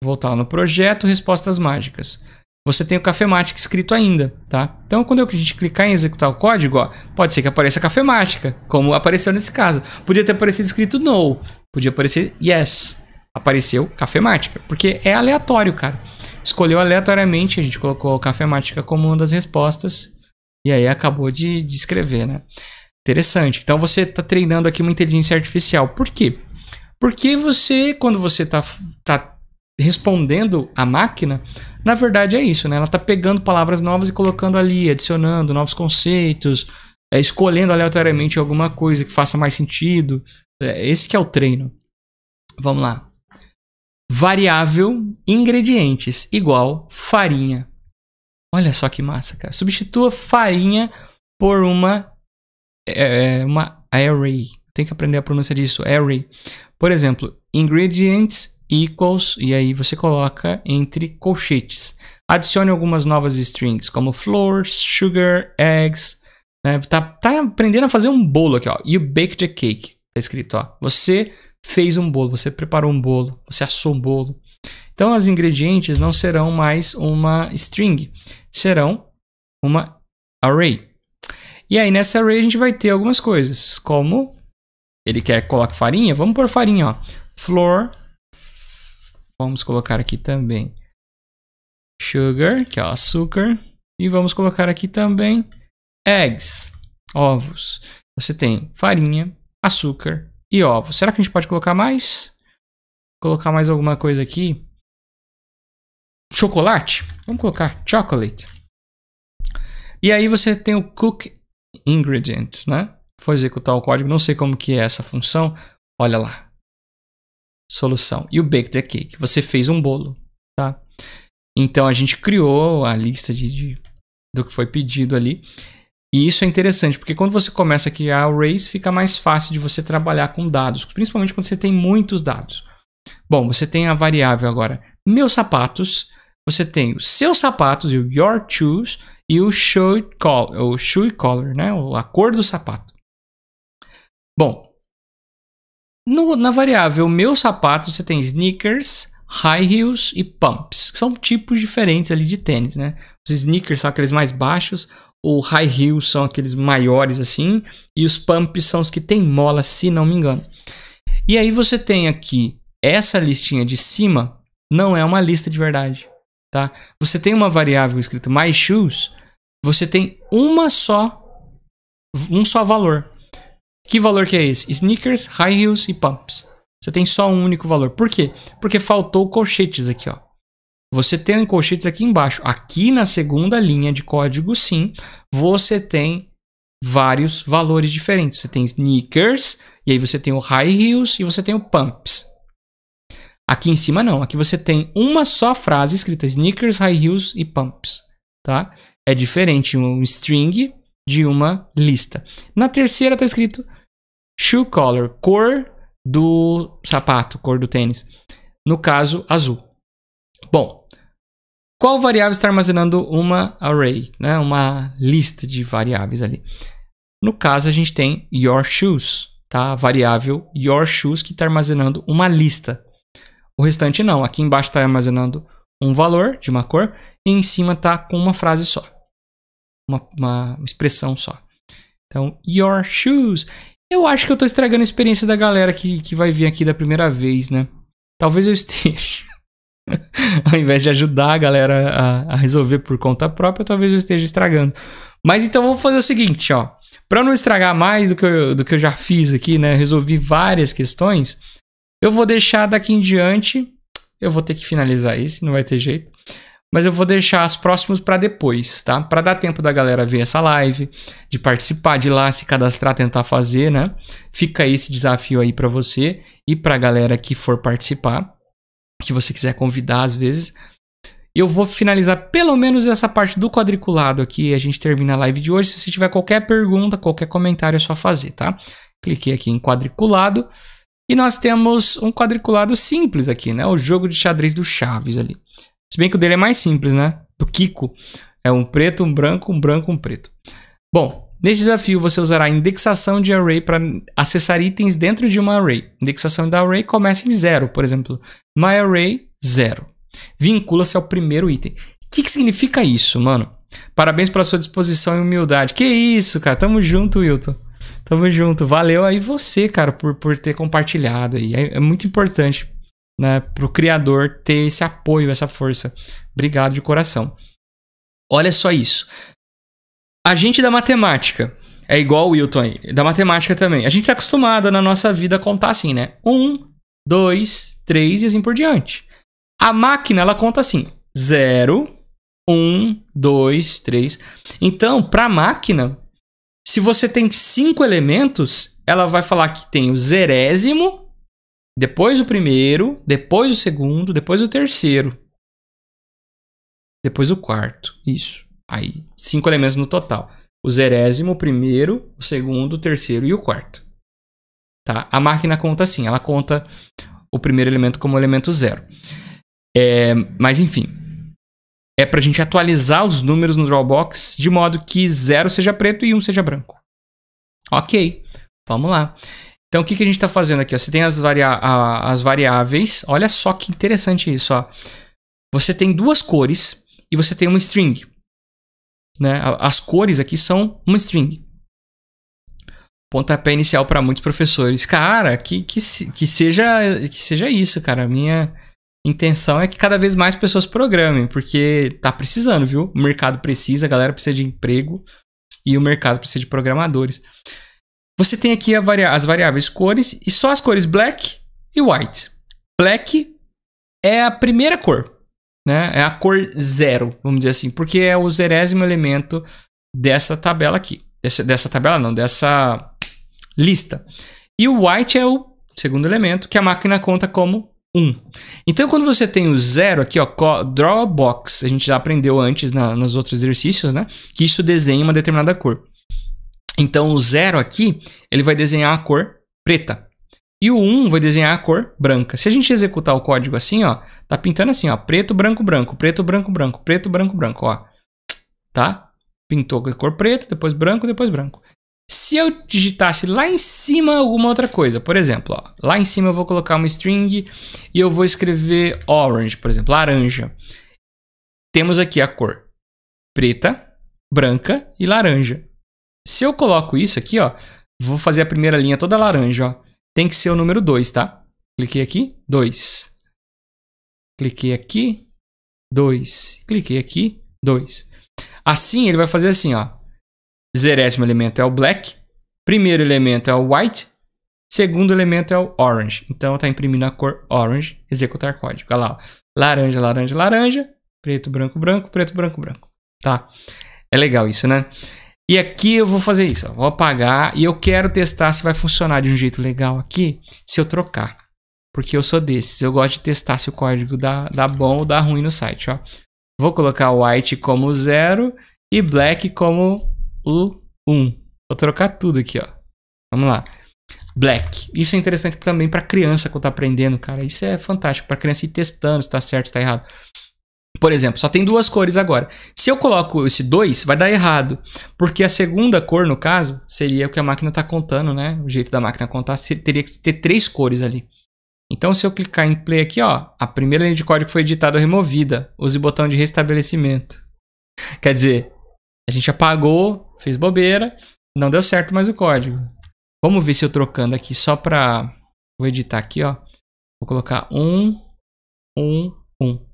Voltar no projeto, respostas mágicas você tem o Cafemática escrito ainda, tá? Então, quando a gente clicar em executar o código, ó, pode ser que apareça Cafemática, como apareceu nesse caso. Podia ter aparecido escrito no, podia aparecer yes. Apareceu Cafemática, porque é aleatório, cara. Escolheu aleatoriamente, a gente colocou Cafemática como uma das respostas e aí acabou de, de escrever, né? Interessante. Então, você está treinando aqui uma inteligência artificial. Por quê? Porque você, quando você está tá respondendo a máquina, na verdade é isso, né? Ela está pegando palavras novas e colocando ali, adicionando novos conceitos, é, escolhendo aleatoriamente alguma coisa que faça mais sentido. É, esse que é o treino. Vamos lá. Variável ingredientes igual farinha. Olha só que massa, cara. Substitua farinha por uma é, é uma array. Tem que aprender a pronúncia disso, array. Por exemplo, ingredients equals e aí você coloca entre colchetes. Adicione algumas novas strings como floors, sugar, eggs. Né? Tá, tá aprendendo a fazer um bolo aqui, ó. You baked a cake. Tá escrito, ó. Você fez um bolo, você preparou um bolo, você assou um bolo. Então, as ingredientes não serão mais uma string, serão uma array. E aí, nessa array, a gente vai ter algumas coisas, como ele quer que coloque farinha, vamos por farinha, ó. Flour Vamos colocar aqui também sugar, que é o açúcar. E vamos colocar aqui também eggs, ovos. Você tem farinha, açúcar e ovos. Será que a gente pode colocar mais? Colocar mais alguma coisa aqui. Chocolate? Vamos colocar chocolate. E aí você tem o cook ingredient, né? Vou executar o código, não sei como que é essa função. Olha lá, solução. E o bake the cake, você fez um bolo, tá? Então a gente criou a lista de, de do que foi pedido ali. E isso é interessante, porque quando você começa a criar o Race, fica mais fácil de você trabalhar com dados, principalmente quando você tem muitos dados. Bom, você tem a variável agora meus sapatos, você tem os seus sapatos, o your shoes e o shoe color, o shoe color, né? A cor do sapato. Bom, no, na variável meu sapato, você tem sneakers, high heels e pumps, que são tipos diferentes ali de tênis, né? Os sneakers são aqueles mais baixos, o high heels são aqueles maiores assim, e os pumps são os que tem mola, se não me engano. E aí você tem aqui essa listinha de cima, não é uma lista de verdade, tá? Você tem uma variável escrita my shoes, você tem uma só um só valor, que valor que é esse? Sneakers, high heels e pumps. Você tem só um único valor. Por quê? Porque faltou colchetes aqui, ó. Você tem colchetes aqui embaixo. Aqui na segunda linha de código sim, você tem vários valores diferentes. Você tem sneakers, e aí você tem o high heels e você tem o pumps. Aqui em cima não, aqui você tem uma só frase escrita sneakers, high heels e pumps, tá? É diferente um string de uma lista. Na terceira está escrito Shoe color, cor do sapato, cor do tênis. No caso, azul. Bom, qual variável está armazenando uma array, né? uma lista de variáveis ali? No caso, a gente tem your shoes, tá? a variável your shoes que está armazenando uma lista. O restante não, aqui embaixo está armazenando um valor de uma cor e em cima está com uma frase só, uma, uma expressão só. Então, your shoes. Eu acho que eu tô estragando a experiência da galera que, que vai vir aqui da primeira vez, né? Talvez eu esteja. *laughs* Ao invés de ajudar a galera a, a, resolver por conta própria, talvez eu esteja estragando. Mas então vou fazer o seguinte, ó. Para não estragar mais do que, eu, do que eu já fiz aqui, né? Resolvi várias questões. Eu vou deixar daqui em diante. Eu vou ter que finalizar isso, não vai ter jeito mas eu vou deixar as próximas para depois, tá? Para dar tempo da galera ver essa live, de participar de lá, se cadastrar, tentar fazer, né? Fica esse desafio aí para você e para a galera que for participar, que você quiser convidar às vezes. Eu vou finalizar pelo menos essa parte do quadriculado aqui, a gente termina a live de hoje. Se você tiver qualquer pergunta, qualquer comentário é só fazer, tá? Cliquei aqui em quadriculado. E nós temos um quadriculado simples aqui, né? O jogo de xadrez do Chaves ali. Se bem que o dele é mais simples, né? Do Kiko. É um preto, um branco, um branco, um preto. Bom, neste desafio você usará a indexação de array para acessar itens dentro de uma array. indexação da array começa em zero, por exemplo. myArray zero. Vincula-se ao primeiro item. O que, que significa isso, mano? Parabéns pela sua disposição e humildade. Que isso, cara. Tamo junto, Wilton. Tamo junto. Valeu aí você, cara, por, por ter compartilhado aí. É, é muito importante né, para o criador ter esse apoio, essa força. Obrigado de coração. Olha só isso. A gente da matemática é igual o Wilton aí, da matemática também. A gente está acostumado na nossa vida a contar assim, né? Um, dois, três e assim por diante. A máquina ela conta assim: zero, um, dois, três. Então, para a máquina, se você tem cinco elementos, ela vai falar que tem o zerésimo depois o primeiro, depois o segundo, depois o terceiro. Depois o quarto. Isso. Aí, cinco elementos no total. O zerésimo, o primeiro, o segundo, o terceiro e o quarto. Tá? A máquina conta assim, ela conta o primeiro elemento como elemento zero. É, mas enfim, é para a gente atualizar os números no Dropbox de modo que zero seja preto e um seja branco. Ok, vamos lá. Então, o que, que a gente está fazendo aqui? Ó? Você tem as, varia as variáveis. Olha só que interessante isso. Ó. Você tem duas cores e você tem uma string. Né? As cores aqui são uma string. Pontapé inicial para muitos professores. Cara, que, que, que, seja, que seja isso, cara. Minha intenção é que cada vez mais pessoas programem, porque tá precisando, viu? O mercado precisa, a galera precisa de emprego e o mercado precisa de programadores. Você tem aqui as variáveis cores e só as cores black e white. Black é a primeira cor, né? É a cor zero, vamos dizer assim, porque é o zerésimo elemento dessa tabela aqui. Dessa, dessa tabela não, dessa lista. E o white é o segundo elemento, que a máquina conta como 1. Um. Então, quando você tem o zero aqui, ó, draw a box, a gente já aprendeu antes na, nos outros exercícios, né? Que isso desenha uma determinada cor. Então o 0 aqui, ele vai desenhar a cor preta. E o 1 um vai desenhar a cor branca. Se a gente executar o código assim, ó, tá pintando assim, ó, preto, branco, branco, preto, branco, branco, preto, branco, branco, ó. Tá? Pintou com a cor preta, depois branco, depois branco. Se eu digitasse lá em cima alguma outra coisa, por exemplo, ó, lá em cima eu vou colocar uma string e eu vou escrever orange, por exemplo, laranja. Temos aqui a cor preta, branca e laranja. Se eu coloco isso aqui, ó, vou fazer a primeira linha toda laranja, ó. Tem que ser o número 2, tá? Cliquei aqui, 2. Cliquei aqui, 2. Cliquei aqui, 2. Assim, ele vai fazer assim, ó. Zerésimo elemento é o black, primeiro elemento é o white, segundo elemento é o orange. Então, tá imprimindo a cor orange, executar código. Olha lá, ó. laranja, laranja, laranja, preto, branco, branco, preto, branco, branco. Tá? É legal isso, né? E aqui eu vou fazer isso. Ó. Vou apagar e eu quero testar se vai funcionar de um jeito legal aqui se eu trocar. Porque eu sou desses. Eu gosto de testar se o código dá, dá bom ou dá ruim no site. Ó. Vou colocar white como 0 e black como o 1. Um. Vou trocar tudo aqui. ó. Vamos lá. Black. Isso é interessante também para criança quando está aprendendo, cara. Isso é fantástico para criança ir testando se está certo, se está errado. Por exemplo, só tem duas cores agora. Se eu coloco esse 2, vai dar errado. Porque a segunda cor, no caso, seria o que a máquina está contando, né? O jeito da máquina contar teria que ter três cores ali. Então, se eu clicar em play aqui, ó, a primeira linha de código foi editada ou removida. Use o botão de restabelecimento. Quer dizer, a gente apagou, fez bobeira, não deu certo mais o código. Vamos ver se eu trocando aqui só para... Vou editar aqui, ó. Vou colocar 1, 1, 1.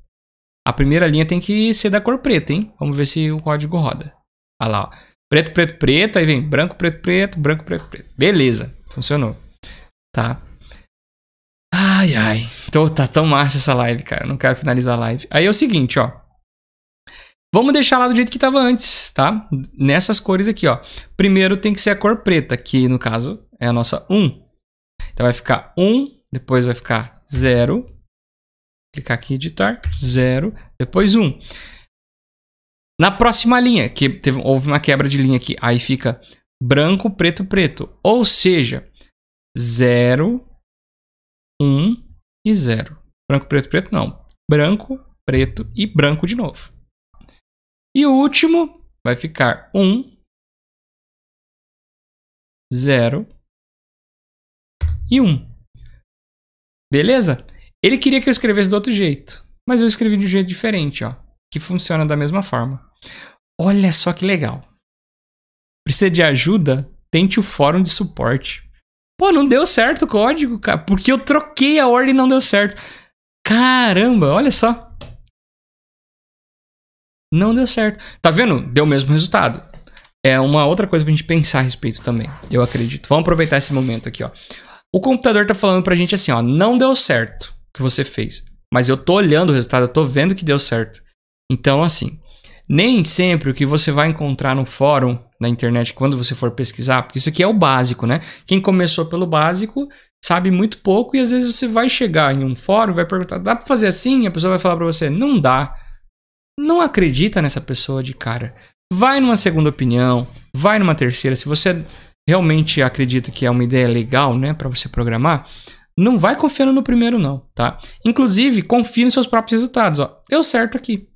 A primeira linha tem que ser da cor preta, hein? Vamos ver se o código roda. Olha lá, ó. Preto, preto, preto, aí vem branco, preto, preto, branco, preto, preto. Beleza, funcionou. Tá. Ai, ai. Tô, tá tão massa essa live, cara. Não quero finalizar a live. Aí é o seguinte, ó. Vamos deixar lá do jeito que estava antes, tá? Nessas cores aqui, ó. Primeiro tem que ser a cor preta, que no caso é a nossa 1. Então vai ficar 1, depois vai ficar 0, clicar aqui em editar, 0, depois 1. Um. Na próxima linha, que teve, houve uma quebra de linha aqui, aí fica branco, preto, preto. Ou seja, 0, 1 um, e 0. Branco, preto, preto não. Branco, preto e branco de novo. E o último vai ficar 1, 0 e 1. Um. Beleza? Ele queria que eu escrevesse do outro jeito, mas eu escrevi de um jeito diferente, ó, que funciona da mesma forma. Olha só que legal. Precisa de ajuda? Tente o fórum de suporte. Pô, não deu certo o código, cara, porque eu troquei a ordem e não deu certo. Caramba, olha só. Não deu certo. Tá vendo? Deu o mesmo resultado. É uma outra coisa pra gente pensar a respeito também, eu acredito. Vamos aproveitar esse momento aqui, ó. O computador tá falando pra gente assim, ó, não deu certo que você fez. Mas eu tô olhando o resultado, eu tô vendo que deu certo. Então, assim, nem sempre o que você vai encontrar no fórum na internet quando você for pesquisar, porque isso aqui é o básico, né? Quem começou pelo básico sabe muito pouco e às vezes você vai chegar em um fórum, vai perguntar, dá para fazer assim? E a pessoa vai falar para você, não dá. Não acredita nessa pessoa de cara. Vai numa segunda opinião, vai numa terceira. Se você realmente acredita que é uma ideia legal, né, para você programar, não vai confiando no primeiro, não, tá? Inclusive, confie nos seus próprios resultados. Ó. Deu certo aqui.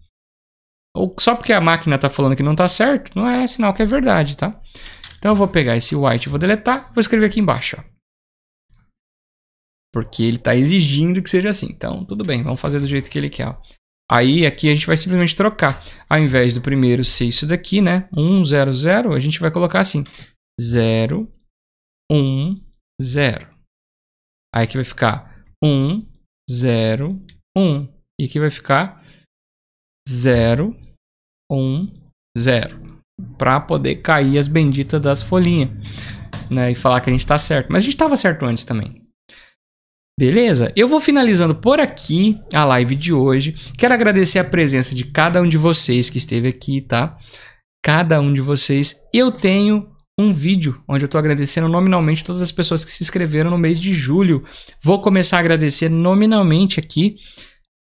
Ou só porque a máquina está falando que não está certo, não é sinal que é verdade, tá? Então eu vou pegar esse white, vou deletar, vou escrever aqui embaixo, ó. Porque ele está exigindo que seja assim. Então, tudo bem, vamos fazer do jeito que ele quer, ó. Aí aqui a gente vai simplesmente trocar. Ao invés do primeiro ser isso daqui, né? 1, 0, 0, a gente vai colocar assim. 0, 1, 0. Aí aqui vai ficar 1, 0, 1. E aqui vai ficar 0, 1, 0. Para poder cair as benditas das folhinhas. Né, e falar que a gente está certo. Mas a gente estava certo antes também. Beleza? Eu vou finalizando por aqui a live de hoje. Quero agradecer a presença de cada um de vocês que esteve aqui, tá? Cada um de vocês. Eu tenho um vídeo onde eu estou agradecendo nominalmente todas as pessoas que se inscreveram no mês de julho. Vou começar a agradecer nominalmente aqui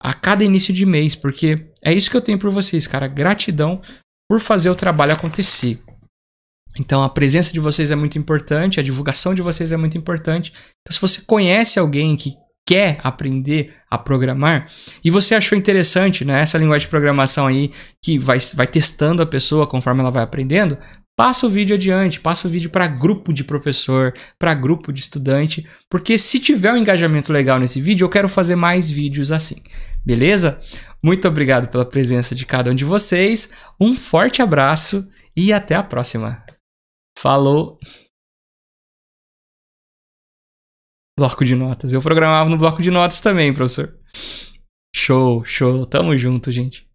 a cada início de mês, porque é isso que eu tenho por vocês, cara. Gratidão por fazer o trabalho acontecer. Então a presença de vocês é muito importante, a divulgação de vocês é muito importante. Então se você conhece alguém que quer aprender a programar e você achou interessante né, essa linguagem de programação aí que vai, vai testando a pessoa conforme ela vai aprendendo, Passa o vídeo adiante, passa o vídeo para grupo de professor, para grupo de estudante, porque se tiver um engajamento legal nesse vídeo, eu quero fazer mais vídeos assim. Beleza? Muito obrigado pela presença de cada um de vocês. Um forte abraço e até a próxima. Falou. Bloco de notas. Eu programava no bloco de notas também, professor. Show, show. Tamo junto, gente.